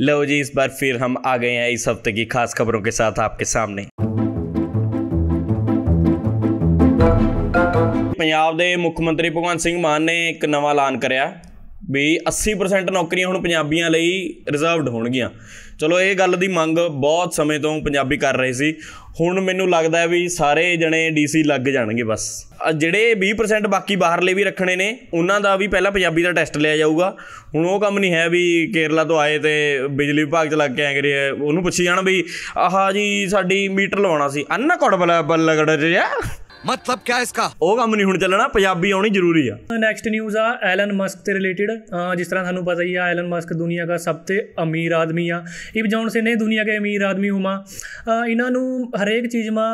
लो जी इस बार फिर हम आ गए हैं इस हफ्ते की खास खबरों के साथ आपके सामने ਪੰਜਾਬ ਦੇ ਮੁੱਖ ਮੰਤਰੀ ਭਗਵੰਤ ਸਿੰਘ ਮਾਨ ਨੇ ਇੱਕ ਨਵਾਂ ਐਲਾਨ ਕਰਿਆ ਵੀ 80% ਨੌਕਰੀਆਂ ਹੁਣ ਪੰਜਾਬੀਆਂ ਲਈ ਰਿਜ਼ਰਵਡ ਹੋਣਗੀਆਂ ਚਲੋ ਇਹ ਗੱਲ ਦੀ ਮੰਗ ਬਹੁਤ ਸਮੇਂ ਤੋਂ ਪੰਜਾਬੀ ਕਰ ਰਹੇ ਸੀ ਹੁਣ ਮੈਨੂੰ ਲੱਗਦਾ ਹੈ ਵੀ ਸਾਰੇ ਜਣੇ ਡੀਸੀ ਲੱਗ ਜਾਣਗੇ ਬਸ ਜਿਹੜੇ 20% ਬਾਕੀ ਬਾਹਰਲੇ ਵੀ ਰੱਖਣੇ ਨੇ ਉਹਨਾਂ ਦਾ ਵੀ ਪਹਿਲਾਂ ਪੰਜਾਬੀ ਦਾ ਟੈਸਟ ਲਿਆ ਜਾਊਗਾ ਹੁਣ ਉਹ ਕੰਮ ਨਹੀਂ ਹੈ ਵੀ ਕੇਰਲਾ ਤੋਂ ਆਏ ਤੇ ਬਿਜਲੀ ਵਿਭਾਗ ਚ ਲੱਗ ਕੇ ਆਏ ਗਰੇ ਉਹਨੂੰ ਪੁੱਛੀ ਜਾਣ ਵੀ ਆਹਾ ਜੀ ਸਾਡੀ ਮੀਟਰ ਲਵਾਉਣਾ ਸੀ ਬਲ ਲਗੜ ਰਿਹਾ ਮਤਲਬ ਕਿਆ ਇਸਕਾ ਉਹ ਕੰਮ ਨਹੀਂ ਹੁਣ ਚੱਲਣਾ ਪੰਜਾਬੀ ਆਉਣੀ ਜ਼ਰੂਰੀ ਆ ਨੈਕਸਟ ਨਿਊਜ਼ ਆ ਐਲਨ ਮਸਕ ਤੇ ਰਿਲੇਟਡ ਜਿਸ ਤਰ੍ਹਾਂ ਤੁਹਾਨੂੰ ਪਤਾ ਹੀ ਆ ਐਲਨ ਮਸਕ ਦੁਨੀਆ ਦਾ ਸਭ ਤੋਂ ਅਮੀਰ ਆਦਮੀ ਆ ਇਹ ਜੌਨ ਸੇ ਨੇ ਦੁਨੀਆ ਦੇ ਅਮੀਰ ਆਦਮੀ ਹੁਮਾ ਇਹਨਾਂ ਨੂੰ ਹਰੇਕ ਚੀਜ਼ ਮਾ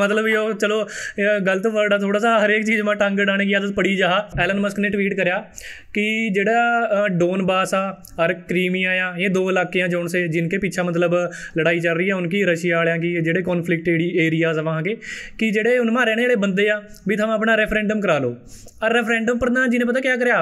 ਮਤਲਬ ਇਹ ਚਲੋ ਗਲਤ ਵਰਡ ਆ ਥੋੜਾ ਜਿਹਾ ਹਰੇਕ ਚੀਜ਼ ਮੈਂ ਟੰਗ ਡਾਣੇ ਦੀ ਆਦਤ ਪੜੀ ਜਾ ਐਲਨ ਮਸਕ ਨੇ ਟਵੀਟ ਕਰਿਆ ਕਿ ਜਿਹੜਾ ਡੋਨਬਾਸ ਆ ਅਰ ਕ੍ਰੀਮੀਆ ਆ ਇਹ ਦੋ ਇਲਾਕੇ ਆ ਜੋਨ ਸੇ ਜਿਨਕੇ ਪਿੱਛਾ ਮਤਲਬ ਲੜਾਈ ਚੱਲ ਰਹੀ ਆ ਉਨਕੀ ਰਸ਼ੀਆ ਵਾਲਿਆਂ ਕੀ ਜਿਹੜੇ ਕਨਫਲਿਕਟ ਏਰੀਆਜ਼ ਆ ਵਾਂਗੇ ਕਿ ਜਿਹੜੇ ਉਹਨਾਂ ਮਾਰੇ ਨੇ ਵਾਲੇ ਬੰਦੇ ਆ ਵੀ ਥਾਂ ਆਪਣਾ ਰੈਫਰੈਂਡਮ ਕਰਾ ਲਓ और ਰੈਫਰੈਂਡਮ ਪ੍ਰਧਾਨ ਜੀ ਨੇ ਪਤਾ ਕੀ ਕਰਿਆ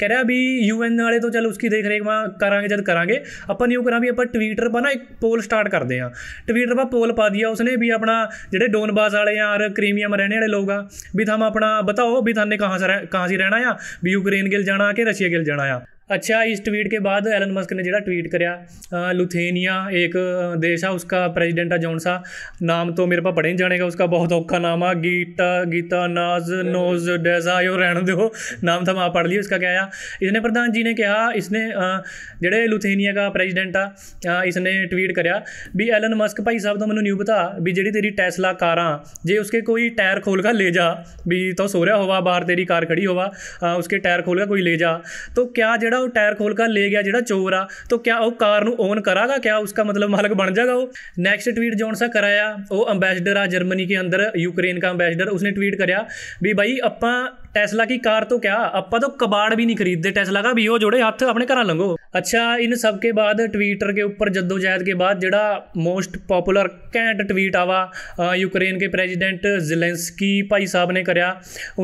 कह ਰਿਹਾ ਵੀ ਯੂਐਨ ਵਾਲੇ ਤੋਂ ਚੱਲ ਉਸकी ਦੇਖ ਰੇਖ ਮਾਂ ਕਰਾਂਗੇ ਜਦ ਕਰਾਂਗੇ ਆਪਾਂ ਨਿਊ ਕਰਾਂ ਵੀ ਆਪਾਂ ਟਵਿੱਟਰ 'ਪਾ ਨਾ ਇੱਕ ਪੋਲ ਸਟਾਰਟ ਕਰਦੇ ਆ ਟਵਿੱਟਰ 'ਪਾ ਪੋਲ ਪਾ ਦਿਆ ਉਸਨੇ ਵੀ ਆਪਣਾ ਜਿਹੜੇ ਡੋਨਬਾਸ ਵਾਲੇ ਆ ਔਰ ਕ੍ਰੀਮੀਅਮ ਰਹਿਣ ਵਾਲੇ ਲੋਕ ਆ ਵੀ ਥਮ ਆਪਣਾ ਬਤਾਓ ਵੀ ਥਾਨੇ ਕਹਾਂ से कहां से रहना या भी यूक्रेन गिल जाना ਕਿ ਰਸ਼ੀਆ ਗਿਲ ਜਾਣਾ ਆ अच्छा इस ट्वीट के बाद एलन मस्क ने जो ट्वीट कर लुथेनिया एक देश है उसका प्रेजिडेंट है जॉन सा नाम तो मेरे पास पढ़े नहीं जानेगा उसका बहुत औखा नाम है गीता गीता नाज नोज डेजा यो रहने दो नाम था मैं पढ़ लिया उसका क्या आया इसने प्रधान जी ने कहा इसने ਜਿਹੜੇ ਲੁਥੇਨੀਆ ਦਾ ਪ੍ਰੈਜ਼ੀਡੈਂਟ ਆ ਇਸਨੇ ਟਵੀਟ ਕਰਿਆ ਵੀ ਐਲਨ ਮਸਕ ਭਾਈ ਸਾਹਿਬ ਦਾ ਮੈਨੂੰ ਨਿਊ ਪਤਾ ਵੀ ਜਿਹੜੀ ਤੇਰੀ ਟੈਸਲਾ ਕਾਰਾਂ जे उसके कोई टायर खोल ਕੇ ले जा भी तो सोरिया होवा होगा बाहर तेरी कार खड़ी होवा उसके टायर खोल का कोई ले जा तो क्या जड़ा ਜਿਹੜਾ ਉਹ ਟਾਇਰ ਖੋਲ ਕੇ ਲੈ ਗਿਆ ਜਿਹੜਾ ਚੋਰ ਆ ਤਾਂ ਕਿਆ ਉਹ ਕਾਰ ਨੂੰ ਓਨ ਕਰਾਗਾ ਕਿਆ ਉਸਕਾ ਮਤਲਬ ਮਾਲਕ ਬਣ ਜਾਗਾ ਉਹ ਨੈਕਸਟ ਟਵੀਟ ਜੋਨਸਾ ਸਾ ਕਰਾਇਆ ਉਹ ਐਮਬੈਸਡਰ ਆ ਜਰਮਨੀ ਕੇ ਅੰਦਰ ਯੂਕਰੇਨ ਦਾ ਐਮਬੈਸਡਰ ਉਸਨੇ ਟਵੀਟ ਕਰਿਆ ਵੀ ਭਾਈ ਆਪਾਂ ਟੈਸਲਾ ਕੀ ਕਾਰ ਤੋਂ ਕਿਆ ਆਪਾਂ ਤਾਂ ਕਬਾੜ ਵੀ ਨਹੀਂ ਖਰੀਦਦੇ ਟੈਸਲਾ ਦਾ ਵੀ ਉਹ ਜੋੜੇ ਹੱਥ ਆਪਣੇ ਘਰਾਂ ਲੰਗੋ अच्छा इन सब के बाद ट्विटर के ऊपर जद्दोजहद के बाद जड़ा मोस्ट पॉपुलर घैंट ट्वीट आवा यूक्रेन के प्रेसिडेंट जिलेंसकी भाई साहब ने कराया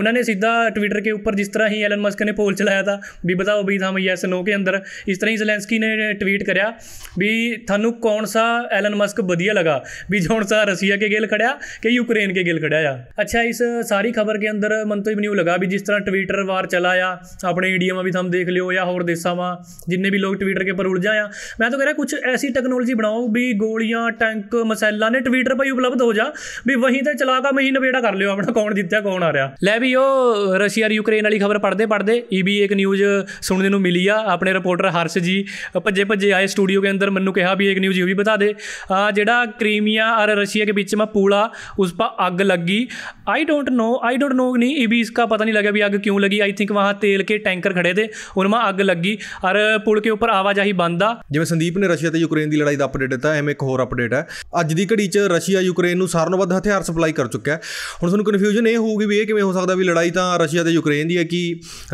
उन्होंने सीधा ट्विटर के ऊपर जिस तरह ही एलन मस्क ने पोल चलाया था भी बताओ भाई हम यस नो के अंदर इस तरह ही जिलेंसकी ने ट्वीट कराया भी थानू कौन सा एलन मस्क वधिया लगा भी कौन सा रसिया के गेल खड़ा कि यूक्रेन के गेल खड़ा आ अच्छा इस सारी खबर के अंदर मन तो भी नहीं लगा भी जिस तरह ट्विटर वार चलाया अपने इंडिया में भी हम देख लियो या होर देशों में जिन्ने ਵੀ ਲੋਕ ਟਵਿੱਟਰ ਕੇ ਪਰ ਉਲਝਾ ਆ ਮੈਂ ਤਾਂ ਕਹ ਰਿਹਾ ਕੁਝ ਐਸੀ ਟੈਕਨੋਲੋਜੀ ਬਣਾਓ ਵੀ ਗੋਲੀਆਂ ਟੈਂਕ ਮਸੈਲਾ ਨੇ ਟਵਿੱਟਰ ਪਈ ਉਪਲਬਧ ਹੋ ਜਾ ਵੀ ਵਹੀ ਤੇ ਚਲਾ ਕਾ ਮਹੀਨ ਬੇੜਾ ਕਰ ਲਿਓ ਆਪਣਾ ਕੌਣ ਦਿੱਤਾ ਕੌਣ ਆ ਰਿਹਾ ਲੈ ਵੀ ਉਹ ਰਸ਼ੀਆ ਯੂਕਰੇਨ ਵਾਲੀ ਖਬਰ ਪੜਦੇ ਪੜਦੇ ਈਬੀ e ਇੱਕ ਨਿਊਜ਼ ਸੁਣਨ ਨੂੰ ਮਿਲੀ ਆ ਆਪਣੇ ਰਿਪੋਰਟਰ ਹਰਸ਼ ਜੀ ਭੱਜੇ ਭੱਜੇ ਆਏ ਸਟੂਡੀਓ ਦੇ ਅੰਦਰ ਮੈਨੂੰ ਕਿਹਾ ਵੀ ਇੱਕ ਨਿਊਜ਼ ਇਹ ਵੀ ਬਤਾ ਦੇ ਆ ਜਿਹੜਾ ਕ੍ਰੀਮੀਆ ਔਰ ਰਸ਼ੀਆ ਦੇ ਵਿੱਚ ਮਾ ਪੂਲਾ ਉਸ ਪਾ ਅੱਗ ਲੱਗੀ I don't know I don't know ਨਹੀਂ ਈਬੀ e ਇਸ ਕਾ ਪਤਾ ਨਹੀਂ ਲੱਗਿਆ ਵੀ ਅੱਗ ਕਿਉਂ ਲੱਗੀ ਆਈ ਥਿੰਕ ਵਹਾ ਤੇਲ ਕੇ ਟੈਂਕਰ ਖੜੇ ਤੇ ਉਹਨਾਂ ਮਾ ਅੱਗ ਲੱਗੀ ਔਰ ਕੇ ਉੱਪਰ ਆਵਾਜਾਈ ਬੰਦ ਆ ਜਿਵੇਂ ਸੰਦੀਪ ਨੇ ਰਸ਼ੀਆ ਤੇ ਯੂਕਰੇਨ ਦੀ ਲੜਾਈ ਦਾ ਅਪਡੇਟ ਦਿੱਤਾ ਐਵੇਂ ਇੱਕ ਹੋਰ ਅਪਡੇਟ ਹੈ ਅੱਜ ਦੀ ਘੜੀ 'ਚ ਰਸ਼ੀਆ ਯੂਕਰੇਨ ਨੂੰ ਸਾਰਨੋਂ ਵੱਧ ਹਥਿਆਰ ਸਪਲਾਈ ਕਰ ਚੁੱਕਾ ਹੈ ਹੁਣ ਤੁਹਾਨੂੰ ਕਨਫਿਊਜ਼ਨ ਇਹ ਹੋਊਗੀ ਵੀ ਇਹ ਕਿਵੇਂ ਹੋ ਸਕਦਾ ਵੀ ਲੜਾਈ ਤਾਂ ਰਸ਼ੀਆ ਤੇ ਯੂਕਰੇਨ ਦੀ ਹੈ ਕਿ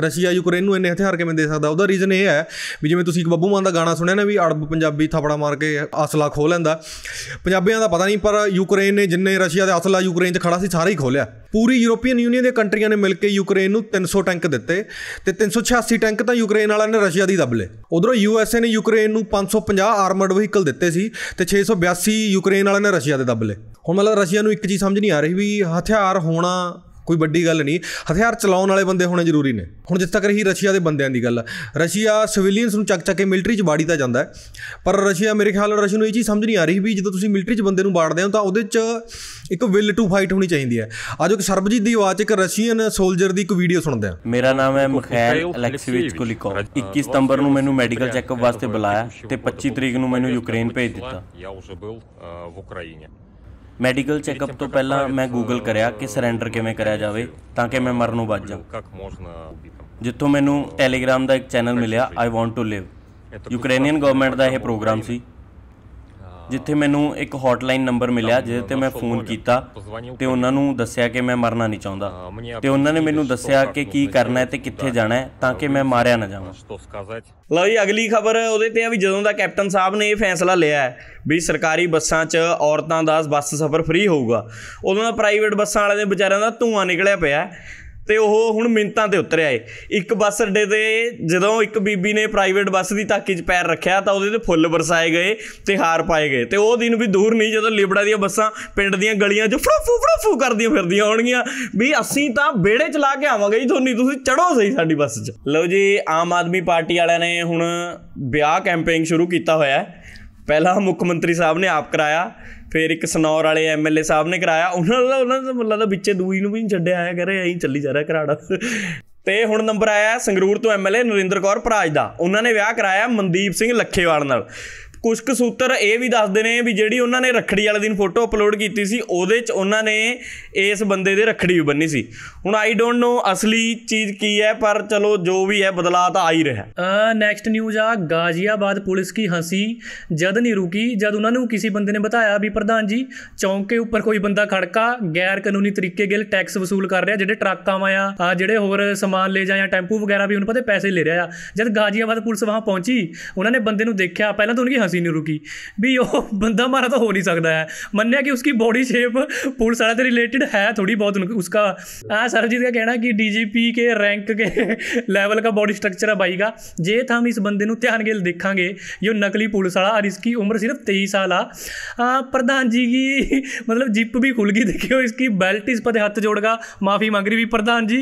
ਰਸ਼ੀਆ ਯੂਕਰੇਨ ਨੂੰ ਇੰਨੇ ਹਥਿਆਰ ਕਿਵੇਂ ਦੇ ਸਕਦਾ ਉਹਦਾ ਰੀਜ਼ਨ ਇਹ ਹੈ ਵੀ ਜਿਵੇਂ ਤੁਸੀਂ ਇੱਕ ਬੱਬੂ ਮਾਨ ਦਾ ਗਾਣਾ ਸੁਣਿਆ ਨਾ ਵੀ ਅੜਬ ਪੰਜਾਬੀ ਥਾਪੜਾ ਮਾਰ ਕੇ ਅਸਲਾ ਖੋ ਲੈਂਦਾ ਪੰਜਾਬੀਆਂ ਦਾ ਪਤਾ ਨਹੀਂ ਪਰ ਯੂਕਰੇਨ ਨੇ ਜਿੰਨੇ ਰਸ਼ੀਆ ਦੇ ਅਸਲਾ ਯੂਕਰੇਨ 'ਚ ਖੜਾ ਸੀ ਸਾਰੇ ਹੀ ਖੋਲਿਆ ਪੂਰੀ ਯੂਰੋਪੀਅਨ ਯੂਨੀਅਨ ਦੇ ਕੰਟਰੀਆਂ ਨੇ ਮਿਲ ਕੇ ਯੂਕਰੇਨ ਨੂੰ 300 ਟੈਂਕ ਦਿੱਤੇ ਤੇ 386 ਟੈਂਕ ਤਾਂ ਯੂਕਰੇਨ ਵਾਲਿਆਂ ਨੇ ਰਸ਼ੀਆ ਦੀ ਦਬਲੇ ਉਧਰੋਂ ਯੂਐਸਏ ਨੇ ਯੂਕਰੇਨ ਨੂੰ 550 ਆਰਮਡ ਵਹੀਕਲ ਦਿੱਤੇ ਸੀ ਤੇ 682 ਯੂਕਰੇਨ ਵਾਲਿਆਂ ਨੇ ਰਸ਼ੀਆ ਦੇ ਦੱਬ ਲਏ ਹੁਣ ਮਤਲਬ ਰਸ਼ੀਆ ਨੂੰ ਇੱਕ ਚੀਜ਼ ਸਮਝ ਨਹੀਂ ਆ ਰਹੀ ਵੀ ਹਥਿਆਰ ਹੋਣਾ ਕੋਈ ਵੱਡੀ ਗੱਲ ਨਹੀਂ ਹਥਿਆਰ ਚਲਾਉਣ ਵਾਲੇ ਬੰਦੇ ਹੋਣੇ ਜ਼ਰੂਰੀ ਨੇ ਹੁਣ ਜਿੱਥੇ ਤੱਕ ਰਹੀ ਰਸ਼ੀਆ ਦੇ ਬੰਦਿਆਂ ਦੀ ਗੱਲ ਰਸ਼ੀਆ ਸਿਵਿਲੀਅਨਸ ਨੂੰ ਚੱਕ ਚੱਕ ਕੇ ਮਿਲਟਰੀ 'ਚ ਬਾੜੀ ਤਾਂ ਜਾਂਦਾ ਪਰ ਰਸ਼ੀਆ ਮੇਰੇ ਖਿਆਲ ਨਾਲ ਰਸ਼ੀਆ ਨੂੰ ਇਹ ਚੀਜ਼ ਸਮਝ ਨਹੀਂ ਆ ਰਹੀ ਵੀ ਜਦੋਂ ਤੁਸੀਂ ਮਿਲਟਰੀ 'ਚ ਬੰਦੇ ਨੂੰ ਬਾੜਦੇ ਹੋ ਤਾਂ ਉਹਦੇ 'ਚ ਇੱਕ ਵਿਲ ਟੂ ਫਾਈਟ ਹੋਣੀ ਚਾਹੀਦੀ ਹੈ ਆਜੋ ਇੱਕ ਸਰਬਜੀਤ ਦੀ ਆਵਾਜ਼ 'ਚ ਇੱਕ ਰਸ਼ੀਅਨ ਸੋਲਜਰ ਦੀ ਇੱਕ ਵੀਡੀਓ ਸੁਣਦੇ ਆ ਮੇਰਾ ਨਾਮ ਹੈ ਮਖੈਲ ਅਲੈਕਸੀਵਿਚ ਕੁਲਿਕੋ 21 ਸਤੰਬਰ ਨੂੰ ਮੈਨੂੰ ਮੈਡੀਕਲ ਚੈੱਕਅਪ ਵਾਸਤੇ ਬੁਲਾਇਆ ਤੇ 25 ਤਰੀਕ ਨੂੰ ਮੈਨੂੰ ਯੂਕਰੇਨ ਭੇਜ ਦਿੱਤਾ ਮੈਡੀਕਲ ਚੈੱਕਅਪ ਤੋਂ ਪਹਿਲਾਂ ਮੈਂ ਗੂਗਲ ਕਰਿਆ ਕਿ ਸਰੈਂਡਰ ਕਿਵੇਂ ਕਰਿਆ ਜਾਵੇ ਤਾਂ ਕਿ ਮੈਂ ਮਰਨ ਨੂੰ ਬਚ ਜਾਵਾਂ ਜਿੱਥੋਂ ਮੈਨੂੰ ਟੈਲੀਗ੍ਰਾਮ ਦਾ ਇੱਕ ਚੈਨਲ ਮਿਲਿਆ I want to live Ukrainian government ਦਾ ਇਹ ਪ੍ਰੋਗਰਾਮ ਸੀ ਜਿੱਥੇ ਮੈਨੂੰ ਇੱਕ ਹੌਟਲਾਈਨ ਨੰਬਰ ਮਿਲਿਆ ਜਿਹਦੇ ਤੇ ਮੈਂ ਫੋਨ ਕੀਤਾ ਤੇ ਉਹਨਾਂ ਨੂੰ ਦੱਸਿਆ ਕਿ ਮੈਂ ਮਰਨਾ ਨਹੀਂ ਚਾਹੁੰਦਾ ਤੇ ਉਹਨਾਂ ਨੇ ਮੈਨੂੰ ਦੱਸਿਆ ਕਿ ਕੀ ਕਰਨਾ ਹੈ ਤੇ ਕਿੱਥੇ ਜਾਣਾ ਹੈ ਤਾਂ ਕਿ ਮੈਂ ਮਾਰਿਆ ਨਾ ਜਾਵਾਂ ਲਓ ਜੀ ਅਗਲੀ ਖਬਰ ਉਹਦੇ ਤੇ ਆ ਵੀ ਜਦੋਂ ਦਾ ਕੈਪਟਨ ਸਾਹਿਬ ਨੇ ਇਹ ਫੈਸਲਾ ਲਿਆ ਹੈ ਵੀ ਸਰਕਾਰੀ ਬੱਸਾਂ 'ਚ ਔਰਤਾਂ ਦਾ ਬੱਸ ਸਫ਼ਰ ਫ੍ਰੀ ਹੋਊਗਾ ਉਹਨਾਂ ਦਾ ਪ੍ਰਾਈਵੇਟ ਬੱਸਾਂ ਵਾਲਿਆਂ ਦੇ ਵਿਚਾਰਿਆਂ ਦਾ ਧੂਆਂ ਨਿਕਲਿਆ ਪਿਆ ਤੇ ਉਹ ਹੁਣ ਮਿੰਤਾਂ ਤੇ ਉਤਰਿਆ ਏ ਇੱਕ ਬੱਸ ਅੱਡੇ ਤੇ ਜਦੋਂ ਇੱਕ ਬੀਬੀ ਨੇ ਪ੍ਰਾਈਵੇਟ ਬੱਸ ਦੀ ਤਾਕੀ 'ਚ ਪੈਰ ਰੱਖਿਆ ਤਾਂ ਉਹਦੇ ਤੇ ਫੁੱਲ ਬਰਸਾਏ ਗਏ ਤੇ ਹਾਰ ਪਾਏ ਗਏ ਤੇ ਉਹ ਦਿਨ ਵੀ ਦੂਰ ਨਹੀਂ ਜਦੋਂ ਲਿਬੜਾ ਦੀਆਂ ਬੱਸਾਂ ਪਿੰਡ ਦੀਆਂ ਗਲੀਆਂ 'ਚ ਫੜਾ ਫੂ ਫੜਾ ਫੂ ਕਰਦੀਆਂ ਫਿਰਦੀਆਂ ਹੋਣਗੀਆਂ ਵੀ ਅਸੀਂ ਤਾਂ ਬੇੜੇ ਚਲਾ ਕੇ ਆਵਾਂਗੇ ਜੀ ਤੁਹਾਨੂੰ ਤੁਸੀਂ ਚੜੋ ਸਹੀ ਸਾਡੀ ਬੱਸ 'ਚ ਲਓ ਜੀ ਆਮ ਆਦਮੀ ਪਾਰਟੀ ਵਾਲਿਆਂ ਨੇ ਹੁਣ ਵਿਆਹ ਕੈਂਪੇਨ ਸ਼ੁਰੂ ਕੀਤਾ ਹੋਇਆ ਹੈ ਪਹਿਲਾਂ ਮੁੱਖ ਮੰਤਰੀ ਸਾਹਿਬ ਨੇ ਆਪ ਕਰਾਇਆ ਫਿਰ ਇੱਕ ਸਨੌਰ ਵਾਲੇ ਐਮਐਲਏ ਸਾਹਿਬ ਨੇ ਕਰਾਇਆ ਉਹਨਾਂ ਦਾ ਉਹਨਾਂ ਦਾ ਮੁੱਲਾ ਦਾ ਵਿੱਚੇ ਦੂਈ ਨੂੰ ਵੀ ਨਹੀਂ ਛੱਡਿਆ ਆਇਆ ਕਰੇ ਐਂ ਚੱਲੀ ਜਾ ਰਿਹਾ ਘਰਾੜਾ ਤੇ ਹੁਣ ਨੰਬਰ ਆਇਆ ਸੰਗਰੂਰ ਤੋਂ ਐਮਐਲਏ ਨਰਿੰਦਰ ਕੌਰ ਪ੍ਰਾਜ ਦਾ ਉਹਨਾਂ ਨੇ ਵਿਆਹ ਕਰਾਇਆ ਮਨਦੀਪ ਸਿੰਘ ਲੱਖੇਵਾਲ ਨਾਲ ਕੁਝ ਕੁ ਸੂਤਰ ਇਹ ਵੀ ਦੱਸਦੇ ਨੇ ਵੀ ਜਿਹੜੀ ਉਹਨਾਂ ਨੇ ਰਖੜੀ ਵਾਲੇ ਦਿਨ ਫੋਟੋ ਅਪਲੋਡ ਕੀਤੀ ਸੀ ਉਹਦੇ 'ਚ ਉਹਨਾਂ ਨੇ ਇਸ ਬੰਦੇ ਦੇ ਰਖੜੀ ਵੀ ਬੰਨੀ ਸੀ ਹੁਣ ਆਈ ਡੋਨਟ ਨੋ ਅਸਲੀ ਚੀਜ਼ ਕੀ ਹੈ ਪਰ ਚਲੋ ਜੋ ਵੀ ਹੈ ਬਦਲਾਅ ਤਾਂ ਆ ਹੀ ਰਿਹਾ ਹੈ ਨੈਕਸਟ ਨਿਊਜ਼ ਆ ਗਾਜ਼ੀਆਬਾਦ ਪੁਲਿਸ ਕੀ ਹੰਸੀ ਜਦ ਨਹੀਂ ਰੁਕੀ ਜਦ ਉਹਨਾਂ ਨੂੰ ਕਿਸੇ ਬੰਦੇ ਨੇ ਬਤਾਇਆ ਵੀ ਪ੍ਰਧਾਨ ਜੀ ਚੌਂਕ ਉੱਪਰ ਕੋਈ ਬੰਦਾ ਖੜਕਾ ਗੈਰ ਕਾਨੂੰਨੀ ਤਰੀਕੇ ਗਿਲ ਟੈਕਸ ਵਸੂਲ ਕਰ ਰਿਹਾ ਜਿਹੜੇ ਟਰੱਕਾਂ ਆਇਆ ਆ ਜਿਹੜੇ ਹੋਰ ਸਮਾਨ ਲੈ ਜਾਂ ਟੈਂਪੂ ਵਗੈਰਾ ਵੀ ਉਹਨਾਂ ਪਤਾ ਪੈਸੇ ਲੈ ਰਿਹਾ ਆ ਜਦ ਗਾਜ਼ੀਆਬਾਦ ਪੁਲਿਸ ਵਹਾਂ ਪਹੁੰਚੀ ਉਹਨਾਂ ਨੇ ਬੰਦੇ ਨੂੰ ਦੇਖਿਆ ਪਹਿਲਾਂ ਤਾਂ ਉਹਨਾਂ हंसी नहीं रुकी भी यो बंदा मारा तो हो नहीं सकता है मन्या कि उसकी बॉडी शेप पुलिस वाला से रिलेटेड है थोड़ी बहुत उसका हाँ सरबजीत का कहना कि डीजीपी के रैंक के लेवल का बॉडी स्ट्रक्चर है भाई का ਜੇ ਤਾਂ ਇਸ ਬੰਦੇ ਨੂੰ ਧਿਆਨ ਗਿਲ ਦੇਖਾਂਗੇ ਇਹ ਨਕਲੀ ਪੁਲਿਸ ਵਾਲਾ ਔਰ ਇਸकी ਉਮਰ ਸਿਰਫ 23 ਸਾਲ ਆ ਪ੍ਰਧਾਨ ਜੀ ਕੀ ਮਤਲਬ ਜਿਪ ਵੀ ਖੁੱਲ ਗਈ ਦੇਖਿਓ ਇਸकी बेल्ट इस पर हाथ जोड़गा माफी मांग रही भी प्रधान जी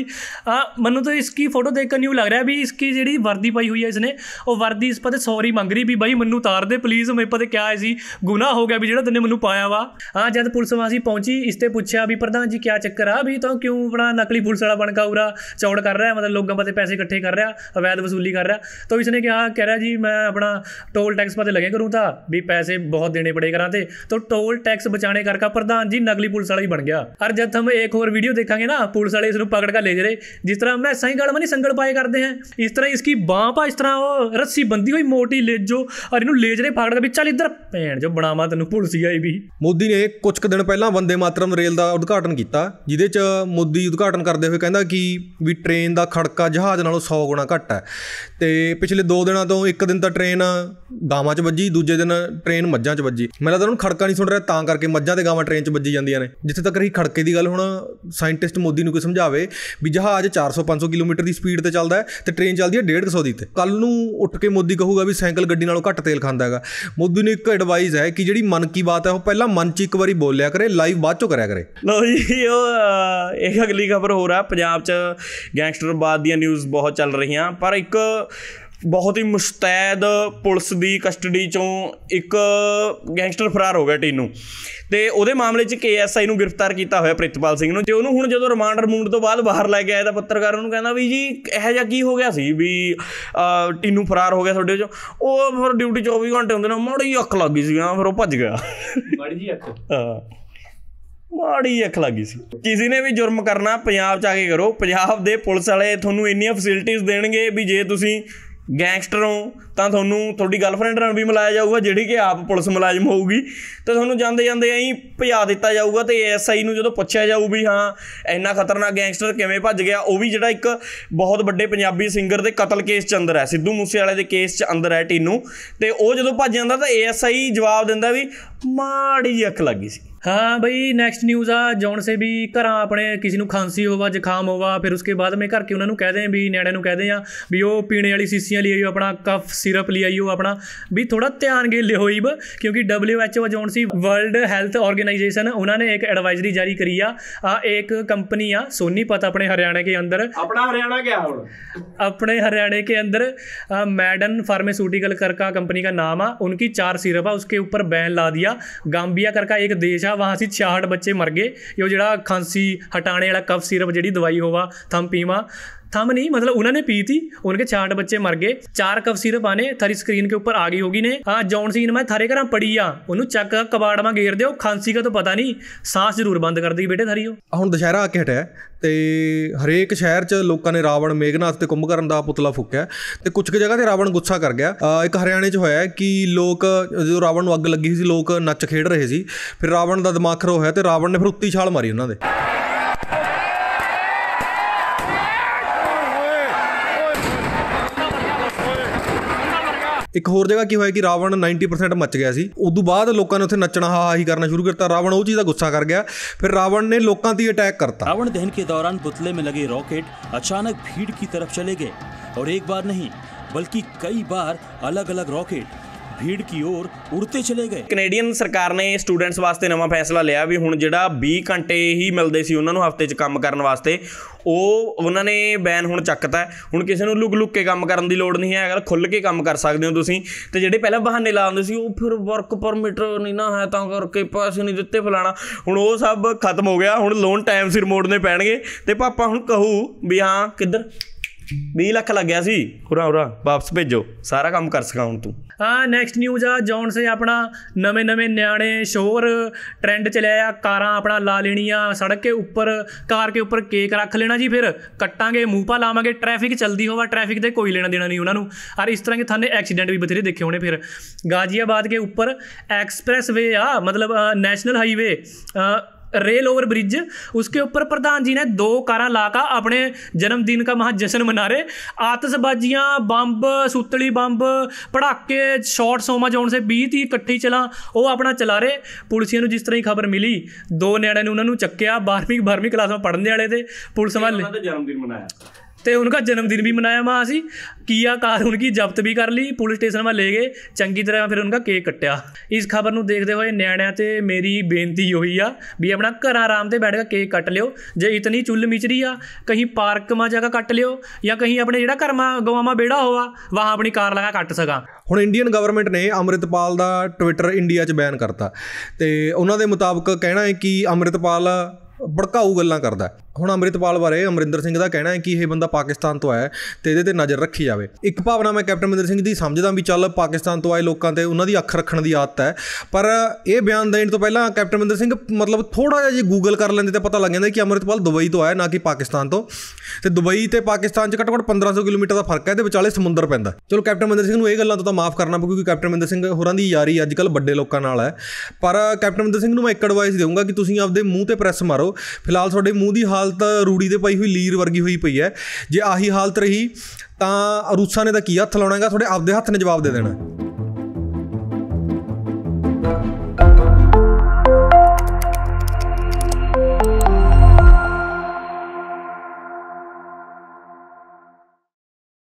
मनु तो इसकी फोटो देख कर न्यू लग रहा है भी इसकी ਜਿਹੜੀ ਵਰਦੀ ਪਾਈ ਹੋਈ ਹੈ ਇਸਨੇ ਉਹ ਵਰਦੀ ਇਸ ਪਰ ਸੌਰੀ ਮੰਗ ਰਹੀ ਵੀ ਬਾਈ ਮੈਨੂੰ ਉਤਾਰ ਦੇ ਪਲੀਜ਼ ਮੇਰੇ ਪਤਾ ਕਿਆ ਸੀ ਗੁਨਾਹ ਹੋ ਗਿਆ ਵੀ ਜਿਹੜਾ ਤੈਨੇ ਮੈਨੂੰ ਪਾਇਆ ਵਾ ਹਾਂ ਜਦ ਪੁਲਿਸ ਵਾਸੀ ਪਹੁੰਚੀ ਇਸ ਤੇ ਪੁੱਛਿਆ ਵੀ ਪ੍ਰਧਾਨ ਜੀ ਕਿਆ ਚੱਕਰ ਆ ਵੀ ਤੂੰ ਕਿਉਂ ਬਣਾ ਨਕਲੀ ਪੁਲਿਸ ਵਾਲਾ ਬਣ ਕੇ ਉਰਾ ਚੌੜ ਕਰ ਰਿਹਾ ਮਤਲਬ ਲੋਕਾਂ ਪਤੇ ਪੈਸੇ ਇਕੱਠੇ कर रहा अवैध वसूली कर रहा तो इसने कहा कह रहा जी मैं अपना टोल टैक्स पता लगे करूँ था भी पैसे बहुत देने पड़े करा थे तो टोल टैक्स बचाने करके प्रधान जी नकली पुलिस वाला ही बन गया और जब हम एक और वीडियो देखेंगे ना पुलिस वाले इसको पकड़ कर ले जा रहे जिस तरह मैं सही गढ़ मनी संगड़ पाए करते हैं इस तरह इसकी बाँ पा इस तरह रस्सी बंधी हुई मोटी ले जो और इन ले जा ਤੇਰੇ ਫਾਗੜ ਦੇ ਵਿੱਚ ਚੱਲ ਇੱਧਰ ਭੈਣ ਜੋ ਬਣਾਵਾ ਤੈਨੂੰ ਭੁੱਲ ਸੀ ਆਈ ਵੀ ਮੋਦੀ ਨੇ ਕੁਝ ਕੁ ਦਿਨ ਪਹਿਲਾਂ ਵੰਦੇ ਮਾਤਰਮ ਰੇਲ ਦਾ ਉਦਘਾਟਨ ਕੀਤਾ ਜਿਹਦੇ 'ਚ ਮੋਦੀ ਉਦਘਾਟਨ ਕਰਦੇ ਹੋਏ ਕਹਿੰਦਾ ਕਿ ਵੀ ਟ੍ਰੇਨ ਦਾ ਖੜਕਾ ਜਹਾਜ਼ ਨਾਲੋਂ 100 ਗੁਣਾ ਘੱਟ ਹੈ ਤੇ ਪਿਛਲੇ 2 ਦਿਨਾਂ ਤੋਂ ਇੱਕ ਦਿਨ ਤਾਂ ਟ੍ਰੇਨ ਗਾਵਾਂ 'ਚ ਵੱਜੀ ਦੂਜੇ ਦਿਨ ਟ੍ਰੇਨ ਮੱਝਾਂ 'ਚ ਵੱਜੀ ਮੈਂ ਲੱਗਦਾ ਉਹਨੂੰ ਖੜਕਾ ਨਹੀਂ ਸੁਣ ਰਿਹਾ ਤਾਂ ਕਰਕੇ ਮੱਝਾਂ ਤੇ ਗਾਵਾਂ ਟ੍ਰੇਨ 'ਚ ਵੱਜੀ ਜਾਂਦੀਆਂ ਨੇ ਜਿੱਥੇ ਤੱਕ ਰਹੀ ਖੜਕੇ ਦੀ ਗੱਲ ਹੁਣ ਸਾਇੰਟਿਸਟ ਮੋਦੀ ਨੂੰ ਕੋਈ ਸਮਝਾਵੇ ਵੀ ਜਹਾਜ਼ 400-500 ਕਿਲੋਮੀਟਰ ਦੀ ਸਪੀਡ ਤੇ ਚੱਲਦਾ ਹੈ ਤੇ ਟ੍ਰੇਨ ਚੱਲਦੀ ਹੈ 150 ਦੀ ਤੇ ਕੱਲ ਨੂੰ ਉੱਠ ਕੇ ਮੋਦੀ ਕਹੂਗਾ ਵੀ ਸਾਈਕਲ ਗੱਡੀ ਨਾਲੋਂ ਘੱਟ ਤੇਲ ਖਾਂਦਾ ਹੈ ਹੈਗਾ ਮੋਦੀ ਨੂੰ ਇੱਕ ਐਡਵਾਈਸ ਹੈ ਕਿ ਜਿਹੜੀ ਮਨ ਕੀ ਬਾਤ ਹੈ ਉਹ ਪਹਿਲਾਂ ਮਨ 'ਚ ਇੱਕ ਵਾਰੀ ਬੋਲਿਆ ਕਰੇ ਲਾਈਵ ਬਾਅਦ 'ਚੋਂ ਕਰਿਆ ਕਰੇ ਲਓ ਜੀ ਉਹ ਇਹ ਅਗਲੀ ਖਬਰ ਹੋ ਰਹਾ ਪੰਜਾਬ 'ਚ ਗੈਂਗਸਟਰ ਬਾਤ ਦੀਆਂ ਨਿਊਜ਼ ਬਹੁਤ ਚੱਲ ਰਹੀਆਂ ਪਰ ਇੱਕ ਬਹੁਤ ਹੀ ਮੁਸਤੈਦ ਪੁਲਿਸ ਦੀ ਕਸਟਡੀ ਚੋਂ ਇੱਕ ਗੈਂਗਸਟਰ ਫਰਾਰ ਹੋ ਗਿਆ ਟੀਨੂ ਤੇ ਉਹਦੇ ਮਾਮਲੇ 'ਚ ਕੇਐਸਆਈ ਨੂੰ ਗ੍ਰਿਫਤਾਰ ਕੀਤਾ ਹੋਇਆ ਪ੍ਰਿਤਪਾਲ ਸਿੰਘ ਨੂੰ ਤੇ ਉਹਨੂੰ ਹੁਣ ਜਦੋਂ ਰਿਮਾਂਡ ਰਿਮੂਵਡ ਤੋਂ ਬਾਅਦ ਬਾਹਰ ਲੈ ਕੇ ਆਇਆ ਤਾਂ ਪੱਤਰਕਾਰ ਉਹਨੂੰ ਕਹਿੰਦਾ ਵੀ ਜੀ ਇਹ ਜਿਹਾ ਕੀ ਹੋ ਗਿਆ ਸੀ ਵੀ ਟੀਨੂ ਫਰਾਰ ਹੋ ਗਿਆ ਤੁਹਾਡੇ 'ਚ ਉਹ ਫਿਰ ਡਿਊਟੀ 24 ਘੰਟੇ ਹੁੰਦੇ ਨੇ ਮਾੜੀ ਅੱਖ ਲੱਗ ਗਈ ਸੀ ਹਾਂ ਫਿਰ ਉਹ ਭੱਜ ਗਿਆ ਮਾੜੀ ਜੀ ਅੱਖ ਹਾਂ ਮਾੜੀ ਅੱਖ ਲੱਗੀ ਸੀ ਕਿਸੇ ਨੇ ਵੀ ਜੁਰਮ ਕਰਨਾ ਪੰਜਾਬ ਚ ਆ ਕੇ ਕਰੋ ਪੰਜਾਬ ਦੇ ਪੁਲਿਸ ਵਾਲੇ ਤੁਹਾਨੂੰ ਇੰਨੀਆਂ ਫੈਸਿਲਿਟੀਆਂ ਦੇਣਗੇ ਵੀ ਜੇ ਤੁਸੀਂ ਗੈਂਗਸਟਰ ਹੋ ਤਾਂ ਤੁਹਾਨੂੰ ਤੁਹਾਡੀ ਗਰਲਫ੍ਰੈਂਡ ਨਾਲ ਵੀ ਮਿਲਾਇਆ ਜਾਊਗਾ ਜਿਹੜੀ ਕਿ ਆਪ ਪੁਲਿਸ ਮੁਲਾਜ਼ਮ ਹੋਊਗੀ ਤੇ ਤੁਹਾਨੂੰ ਜਾਂਦੇ ਜਾਂਦੇ ਐਂ ਭਜਾ ਦਿੱਤਾ ਜਾਊਗਾ ਤੇ ਐਸਆਈ ਨੂੰ ਜਦੋਂ ਪੁੱਛਿਆ ਜਾਊ ਵੀ ਹਾਂ ਇੰਨਾ ਖਤਰਨਾਕ ਗੈਂਗਸਟਰ ਕਿਵੇਂ ਭੱਜ ਗਿਆ ਉਹ ਵੀ ਜਿਹੜਾ ਇੱਕ ਬਹੁਤ ਵੱਡੇ ਪੰਜਾਬੀ ਸਿੰਗਰ ਦੇ ਕਤਲ ਕੇਸ ਚ ਅੰਦਰ ਹੈ ਸਿੱਧੂ ਮੂਸੇ ਵਾਲੇ ਦੇ ਕੇਸ ਚ ਅੰਦਰ ਹੈ ਟੀਨੂ ਤੇ ਉਹ ਜਦੋਂ ਭੱਜ ਜਾਂਦਾ ਤਾਂ ਐਸਆਈ ਜਵਾਬ ਦਿੰਦਾ ਵੀ ਮਾੜੀ ਅੱਖ ਲੱਗੀ ਸੀ ਹਾਂ भाई नेक्स्ट न्यूज़ आ ਜੌਨ से भी घर अपने किसी ਨੂੰ ਖਾਂਸੀ ਹੋਵਾ ਜ਼ੁਕਾਮ ਹੋਵਾ ਫਿਰ ਉਸਕੇ ਬਾਅਦ ਮੇ ਘਰ ਕੇ ਉਹਨਾਂ ਨੂੰ ਕਹਦੇ ਆ ਵੀ ਨਿਆਣਿਆਂ ਨੂੰ ਕਹਦੇ ਆ ਵੀ ਉਹ ਪੀਣੇ ਵਾਲੀ ਸੀਸੀਆਂ ਦਵਾਈਆਂ ਲਈ ਆਇਓ ਆਪਣਾ ਕਫ ਸਿਰਪ ਲਈ ਆਇਓ ਆਪਣਾ ਵੀ ਥੋੜਾ ਧਿਆਨ ਗੇ ਲਿਓ ਇਬ ਕਿਉਂਕਿ WHO ਜੋਨ ਸੀ ਵਰਲਡ ਹੈਲਥ ਆਰਗੇਨਾਈਜੇਸ਼ਨ ਉਹਨਾਂ ਨੇ ਇੱਕ ਐਡਵਾਈਜ਼ਰੀ ਜਾਰੀ ਕਰੀ ਆ ਆ ਇੱਕ ਕੰਪਨੀ ਆ सोनी पता अपने हरियाणा के अंदर अपना हरियाणा क्या हो अपने हरियाणा के अंदर मैडन फार्मास्यूटिकल करका कंपनी का नाम है उनकी चार सिरप है उसके ऊपर बैन ला दिया गांबिया करका एक देश है वहाँ से छियाहठ बच्चे मर गए यो जो खांसी हटाने वाला कफ सिरप जी दवाई होवा थम थम नहीं ਮਤਲਬ उन्होंने ਪੀਤੀ ਉਹਨਾਂ उनके ਚਾਰ ਬੱਚੇ ਮਰ ਗਏ ਚਾਰ कप ਸਿਰਫ ਆਨੇ ਥਰੀ ਸਕਰੀਨ ਕੇ ਉੱਪਰ ਆ ਗਈ ਹੋਗੀ ਨੇ ਆ ਜੌਨ ਸੀਨ ਮੈਂ ਥਾਰੇ ਘਰਾਂ ਪੜੀ ਆ ਉਹਨੂੰ ਚੱਕ ਕਬਾੜ ਮਾ ਘੇਰ ਦਿਓ ਖਾਂਸੀ ਦਾ ਤਾਂ ਪਤਾ ਨਹੀਂ ਸਾਹ ਜ਼ਰੂਰ ਬੰਦ ਕਰ ਦੇਗੀ ਬੇਟੇ ਥਾਰੀ ਉਹ ਹੁਣ ਦੁਸ਼ਹਿਰਾ ਆ ਕੇ ਹਟਿਆ ਤੇ ਹਰੇਕ ਸ਼ਹਿਰ 'ਚ ਲੋਕਾਂ ਨੇ ਰਾਵਣ ਮੇਗਨਾਥ ਤੇ ਕੁੰਭਕਰਨ ਦਾ ਪੁਤਲਾ ਫੁੱਕਿਆ ਤੇ ਕੁਝ ਕੁ ਜਗ੍ਹਾ ਤੇ ਰਾਵਣ ਗੁੱਸਾ ਕਰ ਗਿਆ ਇੱਕ ਹਰਿਆਣੇ 'ਚ ਹੋਇਆ ਕਿ ਲੋਕ ਜਦੋਂ ਰਾਵਣ ਨੂੰ ਅੱਗ ਲੱਗੀ ਸੀ ਲੋਕ ਨੱਚ ਖੇਡ ਰਹੇ ਸੀ ਫਿਰ ਰਾਵਣ ਦਾ ਦਿਮਾਗ ਖਰੋ ਹੋਇਆ ਤੇ ਰਾਵਣ ਨੇ ਫਿਰ ਉੱਤੀ ਛਾਲ ਮਾਰੀ ਉਹਨਾਂ ਦੇ ਇੱਕ ਹੋਰ ਜਗ੍ਹਾ ਕੀ ਹੋਇਆ ਕਿ ਰਾਵਣ 90% ਮੱਚ ਗਿਆ ਸੀ ਉਦੋਂ ਬਾਅਦ ਲੋਕਾਂ ਨੇ ਉੱਥੇ ਨੱਚਣਾ ਹਾ ਹਾ ਹੀ ਕਰਨਾ ਸ਼ੁਰੂ ਕਰਤਾ ਰਾਵਣ ਉਹ ਚੀਜ਼ ਦਾ ਗੁੱਸਾ ਕਰ ਗਿਆ ਫਿਰ ਰਾਵਣ ਨੇ ਲੋਕਾਂ 'ਤੇ ਅਟੈਕ ਕਰਤਾ रावण दहन के दौरान पुतले में लगे रॉकेट अचानक भीड़ की तरफ चले गए और एक बार नहीं बल्कि कई बार अलग अलग रॉकेट ਭੀੜ ਕੀ ਔਰ ਉੜਤੇ ਚਲੇ ਗਏ ਕੈਨੇਡੀਅਨ ਸਰਕਾਰ ਨੇ ਸਟੂਡੈਂਟਸ ਵਾਸਤੇ ਨਵਾਂ ਫੈਸਲਾ ਲਿਆ ਵੀ ਹੁਣ ਜਿਹੜਾ 20 ਘੰਟੇ ਹੀ ਮਿਲਦੇ ਸੀ ਉਹਨਾਂ ਨੂੰ ਹਫ਼ਤੇ 'ਚ ਕੰਮ ਕਰਨ ਵਾਸਤੇ ਉਹ ਉਹਨਾਂ ਨੇ ਬੈਨ ਹੁਣ ਚੱਕਤਾ ਹੁਣ ਕਿਸੇ ਨੂੰ ਲੁਕ ਲੁਕ ਕੇ ਕੰਮ ਕਰਨ ਦੀ ਲੋੜ ਨਹੀਂ ਹੈ ਅਗਰ ਖੁੱਲ ਕੇ ਕੰਮ ਕਰ ਸਕਦੇ ਹੋ ਤੁਸੀਂ ਤੇ ਜਿਹੜੇ ਪਹਿਲਾਂ ਬਹਾਨੇ ਲਾਉਂਦੇ ਸੀ ਉਹ ਫਿਰ ਵਰਕ ਪਰਮਿਟ ਨਹੀਂ ਨਾ ਹੈ ਤਾਂ ਕਰਕੇ ਪੈਸੇ ਨਹੀਂ ਦਿੱਤੇ ਫਲਾਣਾ ਹੁਣ ਉਹ ਸਭ ਖਤਮ ਹੋ ਗਿਆ ਹੁਣ ਲੋਨ ਟਾਈਮ ਸਿਰ ਮੋੜਨੇ ਪੈਣਗੇ ਤੇ ਪਾਪਾ ਹੁਣ ਕਹੂ ਵੀ ਹਾਂ ਕਿੱਧਰ 20 ਲੱਖ ਲੱਗਿਆ ਸੀ ਹੁਰਾ ਹੁਰਾ ਵਾਪਸ ਭੇਜੋ ਸਾਰਾ ਕੰਮ ਕਰ ਸਕਾਂ ਹੁਣ ਤੂੰ ਆ ਨੈਕਸਟ ਨਿਊਜ਼ ਆ ਜੌਨਸ ਆਪਣਾ ਨਵੇਂ ਨਵੇਂ ਨਿਆਣੇ ਸ਼ੋਰ ਟ੍ਰੈਂਡ ਚਲਿਆ ਆ ਕਾਰਾਂ ਆਪਣਾ ਲਾ ਲੈਣੀਆਂ ਸੜਕ ਦੇ ਉੱਪਰ ਕਾਰ ਦੇ ਉੱਪਰ ਕੇਕ ਰੱਖ ਲੈਣਾ ਜੀ ਫਿਰ ਕੱਟਾਂਗੇ ਮੂੰਹ ਪਾ ਲਾਵਾਂਗੇ ਟ੍ਰੈਫਿਕ ਚਲਦੀ ਹੋਵਾ ਟ੍ਰੈਫਿਕ ਦੇ ਕੋਈ ਲੈਣਾ ਦੇਣਾ ਨਹੀਂ ਉਹਨਾਂ ਨੂੰ ਔਰ ਇਸ ਤਰ੍ਹਾਂ ਦੇ ਥਾਨੇ ਐਕਸੀਡੈਂਟ ਵੀ ਬਥੇਰੇ ਦੇਖੇ ਹੋਣੇ ਫਿਰ ਗਾਜ਼ੀਆਬਾਦ ਦੇ ਉੱਪਰ ਐਕਸਪ੍ਰੈਸ ਵੇ ਆ ਮਤਲਬ national highway rail over bridge ਉਸਕੇ ਉੱਪਰ ਪ੍ਰਧਾਨ ਜੀ ਨੇ ਦੋ ਕਾਰਾਂ ਲਾ ਕੇ ਆਪਣੇ ਜਨਮ ਦਿਨ ਦਾ ਮਹਾ ਜਸ਼ਨ ਮਨਾ ਰਹੇ ਆਤਸ਼ਬਾਜ਼ੀਆਂ ਬੰਬ सुतली ਬੰਬ ਪੜਾਕੇ ਸ਼ਾਰਟ ਸੋਮਾ ਜੋਨ ਸੇ 20 30 ਇਕੱਠੀ ਚਲਾ ਉਹ ਆਪਣਾ ਚਲਾ ਰਹੇ ਪੁਲਿਸੀਆਂ ਨੂੰ ਜਿਸ ਤਰ੍ਹਾਂ ਹੀ ਖਬਰ ਮਿਲੀ ਦੋ ਨਿਆਣਿਆਂ ਨੇ ਉਹਨਾਂ ਨੂੰ ਚੱਕਿਆ 12ਵੀਂ 12ਵੀਂ ਕਲਾਸ ਵਿੱਚ ਪੜ੍ਹਨ ਦੇ ਵਾਲੇ ਤੇ ਪੁਲਿਸ ਵਾਲੇ ਉਹਨਾਂ ਦਾ ਜਨਮ ਦਿਨ ਮਨਾਇਆ ਤੇ तो उनका जन्मदिन भी मनाया वहाँ ਕੀਆ ਕਾਰ ਉਹਨਾਂ ਦੀ ਜ਼ਬਤ ਵੀ ਕਰ ਲਈ ਪੁਲਿਸ ਸਟੇਸ਼ਨ 'ਵਾਂ ਲੈ ਗਏ ਚੰਗੀ ਤਰ੍ਹਾਂ ਫਿਰ ਉਹਨਾਂ ਦਾ ਕੇਕ ਕੱਟਿਆ ਇਸ ਖਬਰ ਨੂੰ ਦੇਖਦੇ ਹੋਏ ਨਿਆਣਿਆਂ ਤੇ ਮੇਰੀ ਬੇਨਤੀ ਹੋਈ ਆ ਵੀ ਆਪਣਾ ਘਰਾਂ ਆਰਾਮ ਤੇ ਬੈਠ ਕੇ ਕੇਕ ਕੱਟ ਲਿਓ ਜੇ ਇਤਨੀ ਚੁੱਲ ਮਿਚਰੀ ਆ ਕਹੀਂ ਪਾਰਕ ਮਾ ਜਗ੍ਹਾ ਕੱਟ ਲਿਓ ਜਾਂ ਕਹੀਂ ਆਪਣੇ ਜਿਹੜਾ ਘਰ ਮਾ ਗਵਾਂ ਮਾ ਬੇੜਾ ਹੋਆ ਵਾਹ ਆਪਣੀ ਕਾਰ ਲਗਾ ਕੱਟ ਸਕਾਂ ਹੁਣ ਇੰਡੀਅਨ ਗਵਰਨਮੈਂਟ ਨੇ ਅਮਰਿਤਪਾਲ ਦਾ ਟਵਿੱਟਰ ਇੰਡੀਆ 'ਚ ਬੈਨ ਕਰਤਾ ਤੇ ਉਹਨਾਂ ਦੇ ਮੁਤਾਬਕ ਕਹਿਣਾ ਹੈ ਕਿ ਅਮਰਿਤਪਾਲ ਬੜਕਾਉ ਗੱਲਾਂ ਕਰਦਾ ਹੁਣ ਅਮਰਿਤਪਾਲ ਬਾਰੇ ਅਮਰਿੰਦਰ ਸਿੰਘ ਦਾ ਕਹਿਣਾ ਹੈ ਕਿ ਇਹ ਬੰਦਾ ਪਾਕਿਸਤਾਨ ਤੋਂ ਆਇਆ ਤੇ ਇਹਦੇ ਤੇ ਨਜ਼ਰ ਰੱਖੀ ਜਾਵੇ ਇੱਕ ਭਾਵਨਾ ਮੈਂ ਕੈਪਟਨ ਅਮਰਿੰਦਰ ਸਿੰਘ ਦੀ ਸਮਝਦਾ ਵੀ ਚੱਲ ਪਾਕਿਸਤਾਨ ਤੋਂ ਆਏ ਲੋਕਾਂ ਤੇ ਉਹਨਾਂ ਦੀ ਅੱਖ ਰੱਖਣ ਦੀ ਆਦਤ ਹੈ ਪਰ ਇਹ ਬਿਆਨ ਦੇਣ ਤੋਂ ਪਹਿਲਾਂ ਕੈਪਟਨ ਅਮਰਿੰਦਰ ਸਿੰਘ ਮਤਲਬ ਥੋੜਾ ਜਿਹਾ ਜੀ ਗੂਗਲ ਕਰ ਲੈਂਦੇ ਤੇ ਪਤਾ ਲੱਗ ਜਾਂਦਾ ਕਿ ਅਮਰਿਤਪਾਲ ਦੁਬਈ ਤੋਂ ਆਇਆ ਨਾ ਕਿ ਪਾਕਿਸਤਾਨ ਤੋਂ ਤੇ ਦੁਬਈ ਤੇ ਪਾਕਿਸਤਾਨ 'ਚ ਘੱਟੋ-ਘੱਟ 1500 ਕਿਲੋਮੀਟਰ ਦਾ ਫਰਕ ਹੈ ਤੇ ਵਿਚਾਲੇ ਸਮੁੰਦਰ ਪੈਂਦਾ ਚਲੋ ਕੈਪਟਨ ਅਮਰਿੰਦਰ ਸਿੰਘ ਨੂੰ ਇਹ ਗੱਲਾਂ ਤੋਂ ਤਾਂ ਮਾਫ ਕਰਨਾ ਪਊ ਕਿਉਂਕਿ ਕੈਪਟਨ ਅਮਰਿੰਦਰ ਸਿੰਘ ਹੋਰਾਂ ਦੀ ਯਾਰੀ ਅੱਜਕੱਲ ਵੱਡੇ ਲੋਕਾਂ ਨਾਲ ਹੈ ਪਰ ਕੈਪਟਨ ਅਮਰਿੰਦਰ ਸਿੰਘ ਨੂੰ ਮੈਂ ਇੱਕ ਐਡਵਾਈਸ ਦੇਵਾਂਗਾ ਕਿ ਤੁਸੀਂ ਆਪਦੇ ਮੂੰਹ ਤੇ ਪ੍ਰੈਸ ਮਾਰੋ ਲਓ ਫਿਲਹਾਲ ਤੁਹਾਡੇ ਮੂੰਹ ਦੀ ਹਾਲਤ ਰੂੜੀ ਦੇ ਪਈ ਹੋਈ ਲੀਰ ਵਰਗੀ ਹੋਈ ਪਈ ਹੈ ਜੇ ਆਹੀ ਹਾਲਤ ਰਹੀ ਤਾਂ ਰੂਸਾਂ ਨੇ ਤਾਂ ਕੀ ਹੱਥ ਲਾਉਣਾਗਾ ਤੁਹਾਡੇ ਆਪਦੇ ਹੱਥ ਨੇ ਜਵਾਬ ਦੇ ਦੇਣਾ